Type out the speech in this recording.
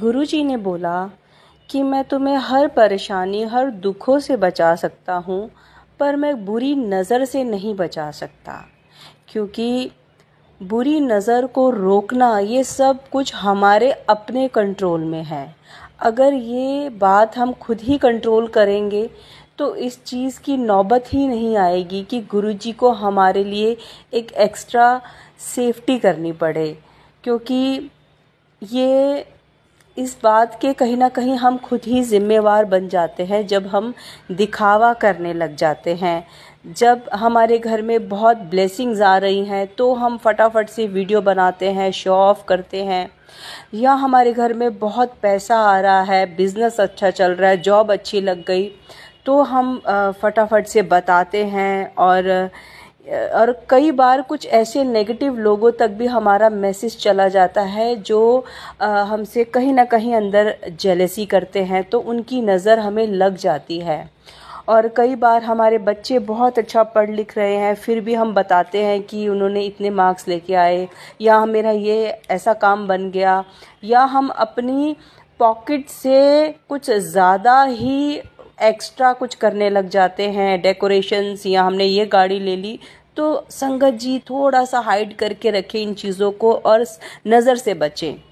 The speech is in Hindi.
गुरुजी ने बोला कि मैं तुम्हें हर परेशानी हर दुखों से बचा सकता हूँ पर मैं बुरी नज़र से नहीं बचा सकता क्योंकि बुरी नज़र को रोकना ये सब कुछ हमारे अपने कंट्रोल में है अगर ये बात हम खुद ही कंट्रोल करेंगे तो इस चीज़ की नौबत ही नहीं आएगी कि गुरुजी को हमारे लिए एक एक्स्ट्रा सेफ्टी करनी पड़े क्योंकि ये इस बात के कहीं ना कहीं हम खुद ही जिम्मेवार बन जाते हैं जब हम दिखावा करने लग जाते हैं जब हमारे घर में बहुत ब्लेसिंग्स आ रही हैं तो हम फटाफट से वीडियो बनाते हैं शो ऑफ करते हैं या हमारे घर में बहुत पैसा आ रहा है बिज़नेस अच्छा चल रहा है जॉब अच्छी लग गई तो हम फटाफट से बताते हैं और और कई बार कुछ ऐसे नेगेटिव लोगों तक भी हमारा मैसेज चला जाता है जो हमसे कहीं ना कहीं अंदर जेलेसी करते हैं तो उनकी नज़र हमें लग जाती है और कई बार हमारे बच्चे बहुत अच्छा पढ़ लिख रहे हैं फिर भी हम बताते हैं कि उन्होंने इतने मार्क्स लेके आए या मेरा ये ऐसा काम बन गया या हम अपनी पॉकेट से कुछ ज़्यादा ही एक्स्ट्रा कुछ करने लग जाते हैं डेकोरेशंस या हमने ये गाड़ी ले ली तो संगत जी थोड़ा सा हाइड करके रखें इन चीज़ों को और नज़र से बचें